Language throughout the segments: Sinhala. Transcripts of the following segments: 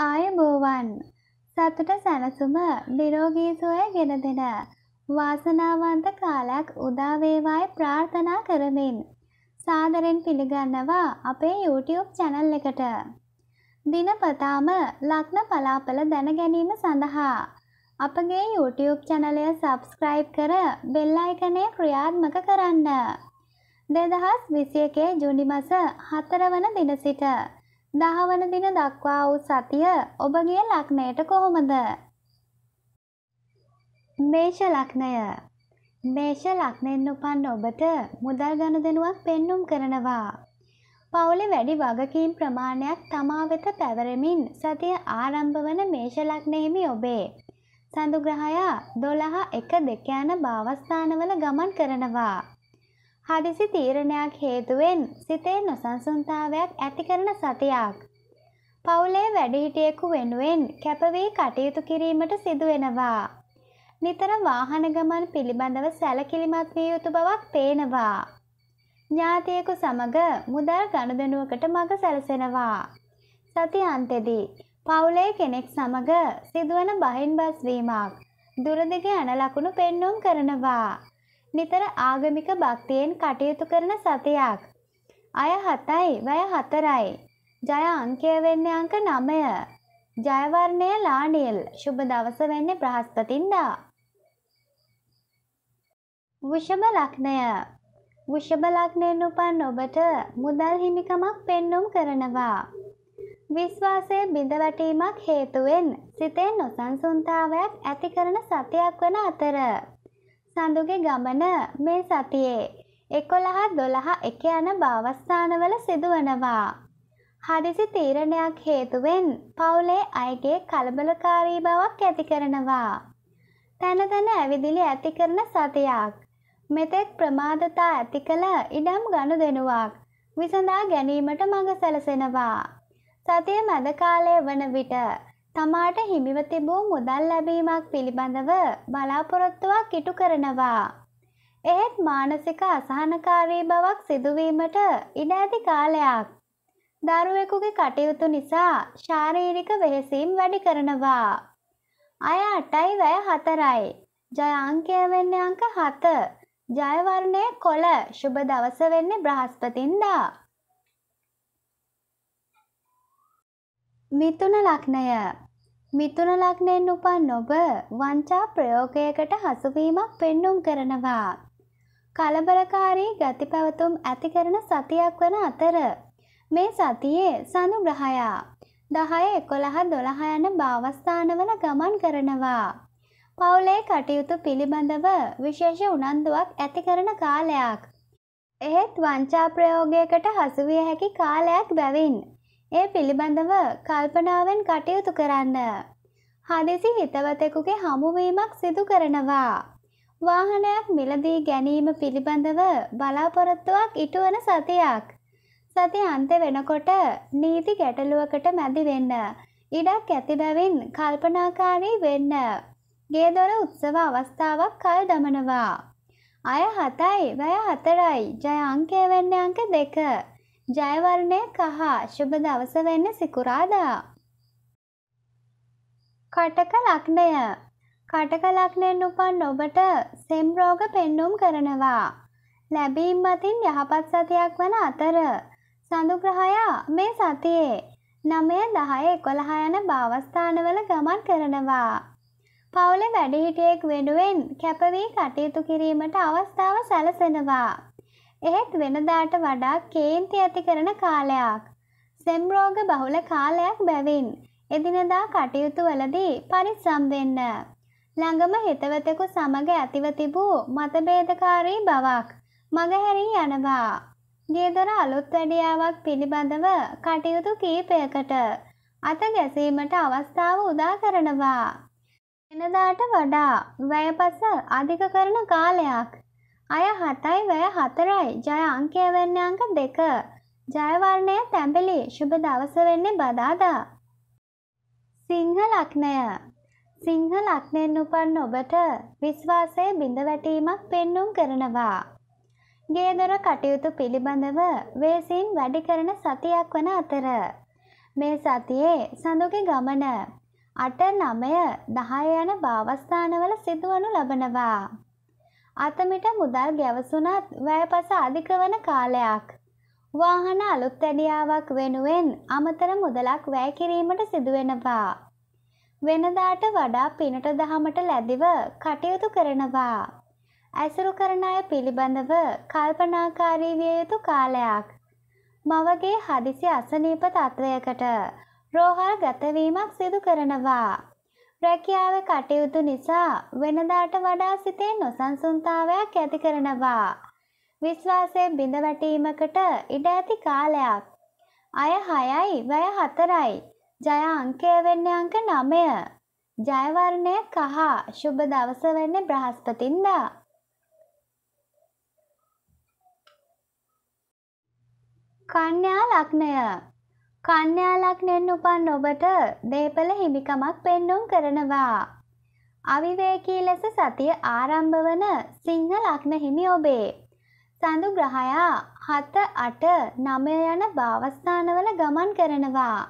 ආයබෝවන් සතුට සැනසුම නිරෝගී සුවය ගෙන දෙන වාසනාවන්ත කාලයක් උදාවේවායි ප්‍රාර්ථනා කරමින් සාදරෙන් පිළිගන්නවා අපේ YouTube channel එකට. දිනපතාම ලග්න පලාපල දැන ගැනීම සඳහා අපගේ YouTube channel එක subscribe කර bell icon එක ක්‍රියාත්මක කරන්න. 2021 ජුනි මාස 4 වන දින සිට දහවන දින දක්වා වූ සතිය ඔබගේ ලක්නයට කොහොමද? මේෂ ලක්නය මේෂ ලක්නෙන් උපන් ඔබට මුදල් ගනුදෙනුවක් පෙන්눔 කරනවා. පවුලේ වැඩි වගකීම් ප්‍රමාණයක් තමා වෙත පැවරෙමින් සතිය ආරම්භ වන මේෂ ලක්නෙහිමි ඔබේ. සඳු ග්‍රහයා 12 1 2 යන භාවස්ථානවල ගමන් කරනවා. හදිසි තීරණයක් හේතුවෙන් සිතේ නොසන්සුන්තාවයක් ඇති කරන සතියක්. පවුලේ වැඩිහිටියෙකු වෙනුවෙන් කැපවී කටයුතු කිරීමට සිදුවෙනවා. නිතර වාහන ගමන් පිළිබඳව සැලකිලිමත් විය යුතු බවක් පේනවා. ඥාතියෙකු සමග මුදල් ගනුදෙනුවකට මඟ සැලසෙනවා. සති අන්තෙදී පවුලේ කෙනෙක් සමග සිදුවන බහින්බස් වීමක් දුරදිග යන ලකුණු පෙන්වුම් කරනවා. නිතර ආගමික භක්තියෙන් කටයුතු කරන සතයක්. අය හතයි වැය හතරයි. ජය අංකය වෙන්නේ අංක නමය. ජයවර්ණය ලානියල් ශුභ දවස වෙන්නේ බ්‍රහස්පතින්දා. වෘෂභ ලක්නය වෘෂභ ලක්නයෙන් උපන් ඔබට මුදල් හිමිකමක් පෙන්නුම් කරනවා. විශ්වාසය බිඳවැටීමක් හේතුවෙන් සිතේ නොසන්සුන්තාවයක් ඇති කරන සතියක් වන අතර සඳුගේ ගමන මේ සතියේ එකොළහ දොළහ එක යන භාවස්ථානවල සිදුවනවා. හදිසි තීරණයක් හේතුවෙන් පවුලේ අයගේ කලබලකාරී බවක් ඇති කරනවා. තැන තැන ඇවිදිලි ඇති කරන සතියක්. මෙතෙක් ප්‍රමාදතා ඇති කළ ඉඩම් ගනුදෙනුවක් විසඳා ගැනීමට මඟ සැලසෙනවා. සතිය මැද කාලය වන විට තමාට හිමිව තිබූ මුදල් ලැබීමක් පිළිබඳව බලාපොරොත්තුවක් ඉටු කරනවා. එහෙත් මානසික අසහනකාරී බවක් සිදුවීමට ඉඩ ඇති කාලයක්. දරුවෙකුගේ කටයුතු නිසා ශාරීරික වෙහෙසීම් වැඩි කරනවා. අය අටයි වැය හතරයි. ජය අංකය වෙන්නේ අංක හත. ජයවර්ණය කොළ ශුභ දවස වෙන්නේ බ්‍රහස්පතින්දා. මිතුන ලක්නය මිතුන ලක්නෙන් උපන් නොබ වංචා ප්‍රයෝගයකට හසුවීමක් පෙන්නුම් කරනවා. කලබලකාරී ගති පැවතුම් ඇති කරන සතියක් වන අතර. මේ සතියේ සනුග්‍රහයා දහය එකොළහ දොළහ යන භාවස්ථානවල ගමන් කරනවා. පවුලේ කටයුතු පිළිබඳව විශේෂ උනන්දුවක් ඇති කරන කාලයක්. එහෙත් වංචා ප්‍රයෝගයකට හසුවිය හැකි කාලයක් බැවින් ඒ පිළිබඳව කල්පනාවෙන් කටයුතු කරන්න. හදිසි හිතවතෙකුගේ හමුවීමක් සිදු කරනවා. වාහනයක් මිලදී ගැනීම පිළිබඳව බලාපොරොත්තුවක් ඉටුවන සතියක්. සති අන්ත වෙනකොට නීති ගැටලුවකට මැදි වෙන්න. ඉඩක් ඇති බැවින් කල්පනාකාරී වෙන්න. ගේදොර උත්සව අවස්ථාවක් කල් දමනවා. අය හතයි වැය හතරයි ජය අංකය වෙන්න අංක දෙක ජයවර්ණය කහ ශුභ දවස වෙන්න සිකුරාදා. කටක ලක්නය කටක ලක්නයෙන් උපන් ඔබට සෙම්රෝග පෙන්නුම් කරනවා. ලැබීම් මතින් යහපත් සතියක් වන අතර සඳුග්‍රහයා මේ සතියේ නමය දහය එකොළහ යන භාවස්ථානවල ගමන් කරනවා. පවුල වැඩිහිටියෙක් වෙනුවෙන් කැපවී කටයුතු කිරීමට අවස්ථාව සැලසෙනවා. එහෙත් වෙනදාට වඩා කේන්ති ඇති කරන කාලයක්. සෙම් රෝග බහුල කාලයක් බැවින් එදිනදා කටයුතු වලදී පරිස්සම් වෙන්න. ළඟම හිතවතෙකු සමග ඇතිව තිබූ මතභේදකාරී බවක් මගහැරී යනවා. ගේදොර අලුත් වැඩියාවක් පිළිබඳව කටයුතු කීපයකට අත ගැසීමට අවස්ථාව උදා කරනවා. එනදාට වඩා වැයපස අධික කරන කාලයක් අය හතයි වැය හතරයි ජය අංකය වෙන්න අංක දෙක. ජයවර්ණය තැඹිලි ශුභ දවස වෙන්නේ බදාදා. සිංහ ලක්නය සිංහ ලක්නෙන් උපන් ඔබට විශ්වාසය බිඳ වැටීමක් පෙන්නුම් කරනවා. ගේදොර කටයුතු පිළිබඳව වේසින් වැඩි කරන සතියක් වන අතර. මේ සතියේ සඳුගේ ගමන අට නමය දහය යන භාවස්ථානවල සිදුවනු ලබනවා. අතමිට මුදල් ගැවසුනත් වැයපස අධික වන කාලයක්. වාහන අලුත් ඇඩියාවක් වෙනුවෙන් අමතර මුදලක් වැය කිරීමට සිදුවෙනවා. වෙනදාට වඩා පිනට දහමට ලැබිව කටයුතු කරනවා. ඇසුරු කරන අය පිළිබඳව කල්පනාකාරී විය යුතු කාලයක්. මවගේ හදිසි අසනීප තත්වයකට රෝහල් ගතවීමක් සිදු කරනවා. රැකියාව කටයුතු නිසා වෙනදාට වඩා සිතේ නොසන්සුන්තාවයක් ඇති කරනවා. විශ්වාසය බිඳ වැටීමකට ඉඩ ඇති කාලයක්. අය හයයි වැය හතරයි. ජය අංකය වෙන්නේ අංක නමය. ජයවර්ණය කහ ශුභ දවස වෙන්නේ බ්‍රහස්පතින්දා. කන්‍යා ලක්නය කන්‍යා ලග්නෙන් උපන් ඔබට දේපල හිමිකමක් පෙන්නුම් කරනවා. අවිවේකී ලෙස සතිය ආරම්භ වන සිංහ ලග්න හිමි ඔබේ. සඳු ග්‍රහයා 7 8 9 යන භාවස්ථානවල ගමන් කරනවා.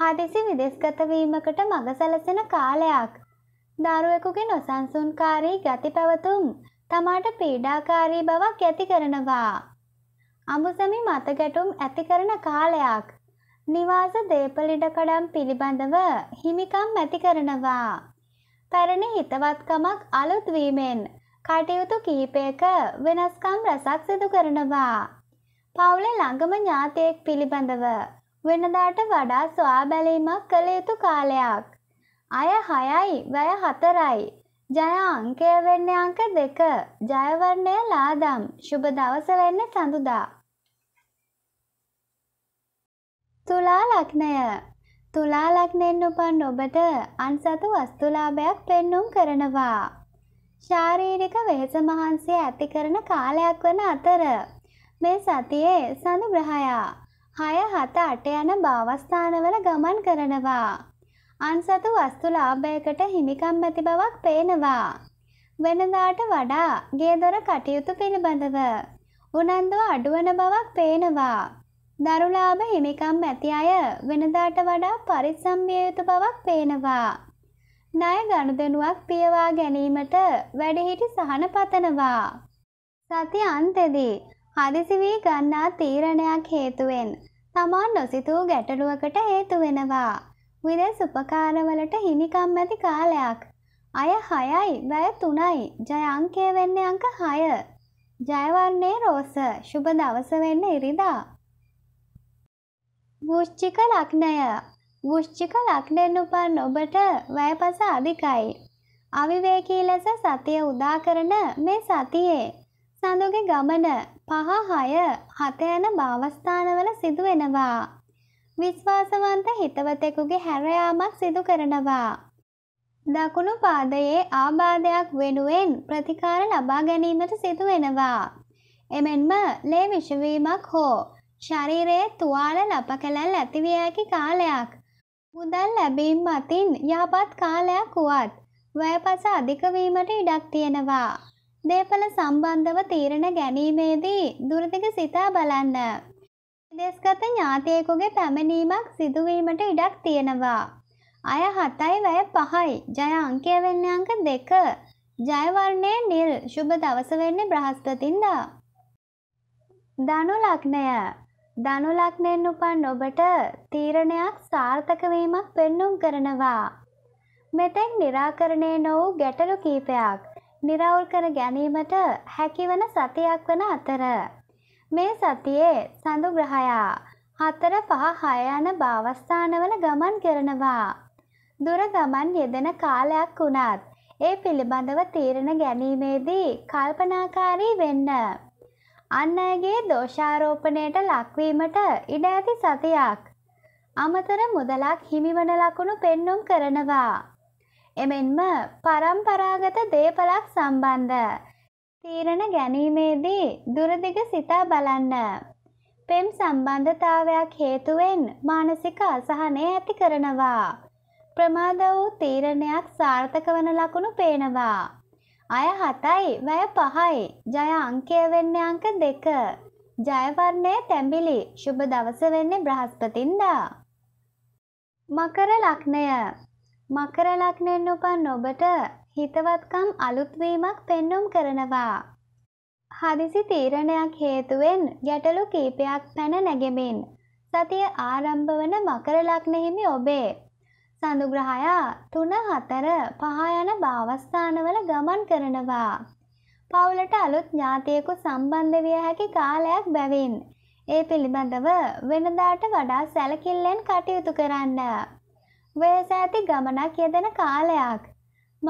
හදිසි විදේශගත වීමකට මඟ සැලසෙන කාලයක්. දරුවෙකුගේ නොසන්සුන්කාරී ගති පැවතුම් තමාට පීඩාකාරී බවක් ඇති කරනවා. අමුසැමි මත ගැටුම් ඇති කරන කාලයක්. නිවාස දේපලිඩකඩම් පිළිබඳව හිමිකම් ඇති කරනවා. පැරණි හිතවත්කමක් අලුත්වීමෙන් කටයුතු කිහිපයක වෙනස්කම් රසක් සිදු කරනවා. පවුලේ ළඟම ඥාතයෙක් පිළිබඳව වෙනදාට වඩා සොයා බැලීමක් කළ යුතු කාලයක්. අය හයයි වැය හතරයි. ජය අංකය වෙන්නේ අංක දෙක. ජයවර්ණය ලාදම්. සුබ දවස වෙන්නේ සඳුදා. තුලා ලක්නය තුලා ලක්නෙන් උපන් ඔබට අන්සතු වස්තුලාභයක් පෙන්නුම් කරනවා. ශාරීරික වෙහෙස මහන්සිය ඇති කරන කාලයක් වන අතර මේ සතියේ සඳ ග්‍රහයා හය හත අට යන භාවස්ථානවල ගමන් කරනවා. අන්සතු වස්තු ලාභයකට හිමිකම් ඇති බවක් පේනවා. වෙනදාට වඩා ගේදොර කටයුතු පිළිබඳව උනන්දුව අඩුවන බවක් පේනවා. දරුලාභ හිමිකම් ඇති අය වෙනදාට වඩා පරිස්සම්විය යුතු බවක් පේනවා. ණය ගනුදෙනුවක් පියවා ගැනීමට වැඩිහිටි සහන පතනවා. සති අන්තෙදී හදිසි වී ගන්නා තීරණයක් හේතුවෙන් තමා නොසිතූ ගැටලුවකට හේතු වෙනවා. විදෙස් උපකාරවලට හිමිකම් ඇති කාලයක්. අය 6යි වැය 3යි ජය අංකය වෙන්නේ අංක 6. ජයවර්ණේ රෝස. සුබ දවස වෙන්න ඉරිදා. වෘශ්චික ලග්නය වෘශ්චික ලග්නෙන් උපන් ඔබට වයපස අධිකයි. අවිවේකී ලෙස සතිය උදා කරන මේ සතියේ සඳුගේ ගමන පහ හය හත යන භාවස්ථානවල සිදු වෙනවා. විශ්වාසවන්ත හිතවතෙකුගේ හැරයාමක් සිදු කරනවා. දකුණු පාදයේ ආබාධයක් වෙනුවෙන් ප්‍රතිකාර ලබා ගැනීමට සිදු වෙනවා. එමෙන්ම ලේ විෂවීමක් හෝ ශරීරයේ තුවාල ලපකැලල් ඇතිවිය හැකි කාලයක්. මුදල් ලැබීම් මතින් යහපත් කාලයක් වුවත් වයපස අධික වීමට ඉඩක් තියෙනවා. දේපල සම්බන්ධව තීරණ ගැනීමේදී දුරදිග සිතා බලන්න. විදේශගත ඥාතියෙකුගේ පැමිණීමක් සිදුවීමට ඉඩක් තියෙනවා. අය 7යි වැය 5යි. ජය අංකය වෙන්නේ අංක 2. ජය වර්ණය නිල්. සුබ දවස වෙන්නේ බ්‍රහස්පතින්දා. ධනු ලග්නය ධනු ලග්නෙන් උපන් ඔබට තීරණයක් සාර්ථකවීමක් පෙන්නුම් කරනවා. මෙතෙක් निराකරණය නොවු ගැටලු කීපයක් निराවුල් කර ගැනීමට හැකිවන සතියක් වන අතර මේ සතියේ සඳු ග්‍රහයා හතර පහ හය යන භාවස්ථානවල ගමන් කරනවා. දුර ගමන් යෙදෙන කාලයක් වුණත් ඒ පිළිබඳව තීරණ ගැනීමේදී කල්පනාකාරී වෙන්න. අන් අයගේ දෝෂාරෝපණයට ලක්වීමට ඉඩ ඇති සතියක්. අමතර මුදලක් හිමිවන ලකුණු පෙන්නුම් කරනවා. එමෙන්ම පරම්පරාගත දේපලක් සම්බන්ධ. තීරණ ගැනීමේදී දුරදිග සිතා බලන්න. පෙම් සම්බන්ධතාවයක් හේතුවෙන් මානසික අසහනය ඇති කරනවා. ප්‍රමාද වූ තීරණයක් සාර්ථක වන ලකුණු පේනවා. අය හතයි වැය පහයි ජය අංකය වෙන්නේ අංක දෙක ජයවර්ණය තැඹිලි ශුභ දවස වෙන්නේ බ්‍රහස්පතින්දා මකර ලක්නය මකර ලක්නෙන් උපන් ඔබට හිතවත්කම් අලුත්වීමක් පෙන්නුම් කරනවා හදිසි තීරණයක් හේතුවෙන් ගැටලු කීපයක් පැන නැගෙමින් සතිය ආරම්භ වන මකර ලක්නෙහිමි ඔබේ සඳුග්‍රහයා තුන හතර පහයන භාවස්ථානවල ගමන් කරනවා. පවුලට අලුත් ඥාතියකු සම්බන්ධ විය හැකි කාලයක් බැවින්. ඒ පිළිබඳව වෙනදාට වඩා සැලකිල්ලෙන් කටයුතු කරන්න. වයස ඇති ගමනක් යෙදෙන කාලයක්.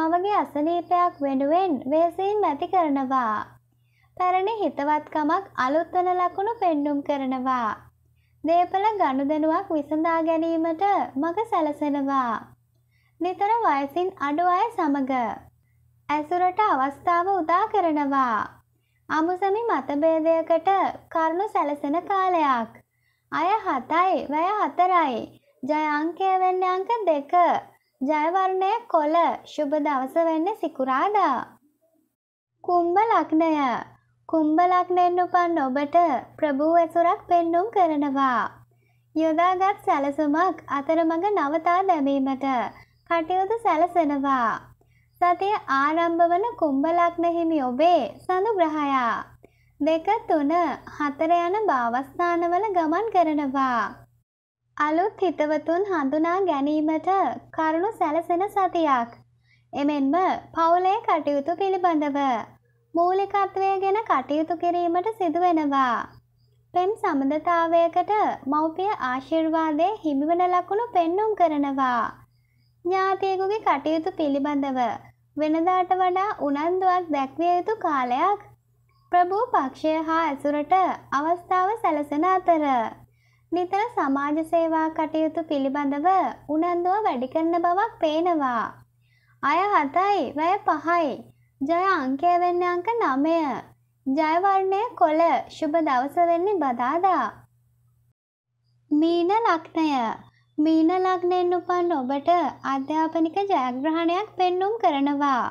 මවගේ අසනීපයක් වෙනුවෙන් වේසීන් ඇති කරනවා. පැරණි හිතවත්කමක් අලුත්වන ලකුණු පෙන්නුම් කරනවා. දේපල ගණුදනුවක් විසඳා ගැනීමට මඟ සැලසෙනවා. නිතර වයසින් අඩු අය සමග ඇසුරට අවස්ථාව උදා කරනවා. අමුසමි මතභේදයකට කරුණු සැලසෙන කාලයක්. අය හතයි වැය හතරයි ජයංකය වෙන්න අංක දෙක ජයවර්ණය කොළ ශුභ දවස වෙන්න සිකුරාදා. කුම්භ ලක්නය කුම්භ ලග්නෙන් උපන් ඔබට ප්‍රභූ ඇසුරක් පෙන්නුම් කරනවා. යොදාගත් සැලසුමක් අතරමඟ නවතා දැමීමට කටයුතු සැලසෙනවා. සතිය ආරම්භ වන කුම්භ ලග්න හිමි ඔබේ සඳු ග්‍රහයා දෙක තුන හතර යන භාවස්ථානවල ගමන් කරනවා. අලුත් හිතවතුන් හඳුනා ගැනීමට කරුණු සැලසෙන සතියක්. එමෙන්ම පවුලේ කටයුතු පිළිබඳව මූලිකත්වය ගැන කටයුතු කිරීමට සිදුවෙනවා. පෙම් සබඳතාවයකට මව්පිය ආශිර්වාදය හිමිවන ලකුණු පෙන්නුම් කරනවා. ඥාතියෙකුගේ කටයුතු පිළිබඳව වෙනදාට වඩා උනන්දුවක් දැක්විය යුතු කාලයක් ප්‍රභූ පක්ෂය හා ඇසුරට අවස්ථාව සැලසෙන අතර නිතර සමාජ සේවා කටයුතු පිළිබඳව උනන්දුව වැඩි කරන බවක් පේනවා. අය 7යි, වැය 5යි ජය අංකය වෙන්න අංක නමය ජයවර්ණය කොළ ශුභ දවස වෙන්නේ බදාදා මීන ලක්නය මීන ලග්නයෙන් උපන් ඔබට අධ්‍යාපනික ජයග්‍රහණයක් පෙන්නුම් කරනවා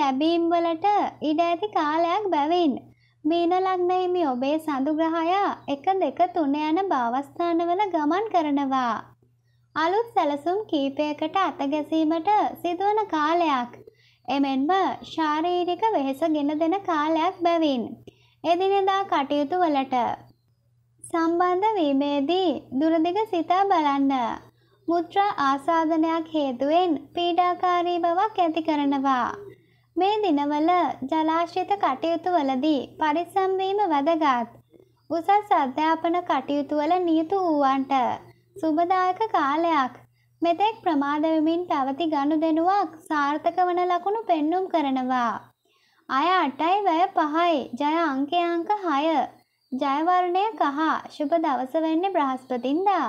ලැබීම් වලට ඉඩ ඇති කාලයක් බැවින් මීන ලග්නහිමි ඔබේ සඳුග්‍රහයා එක දෙක තුන යන භාවස්ථානවල ගමන් කරනවා අලුත් සැලසුම් කීපයකට අතගැසීමට සිදුවන කාලයක් එමෙන්ම ශාරීරික වෙහෙස ගෙන දෙන කාලයක් බැවින් එදිනෙදා කටයුතු වලට සම්බන්ධ වීමේදී දුරදිග සිතා බලන්න මුත්‍රා ආසාදනයක් හේතුවෙන් පීඩාකාරී බවක් ඇති කරනවා මේ දිනවල ජලාශ්‍රිත කටයුතු වලදී පරිස්සම් වීම වැදගත් උසස් අධ්‍යාපන කටයුතු වල නියුතු වූවන්ට සුබදායක කාලයක් මෙතෙක් ප්‍රමාද වෙමින් පැවති ගනුදෙනුවක් සාර්ථක වන ලකුණු පෙන්눔 කරනවා. අය 8යි වැය 5යි. ජය අංකය අංක 6. ජයවර්ණය කහ. සුබ දවස වෙන්නේ බ්‍රහස්පතින්දා.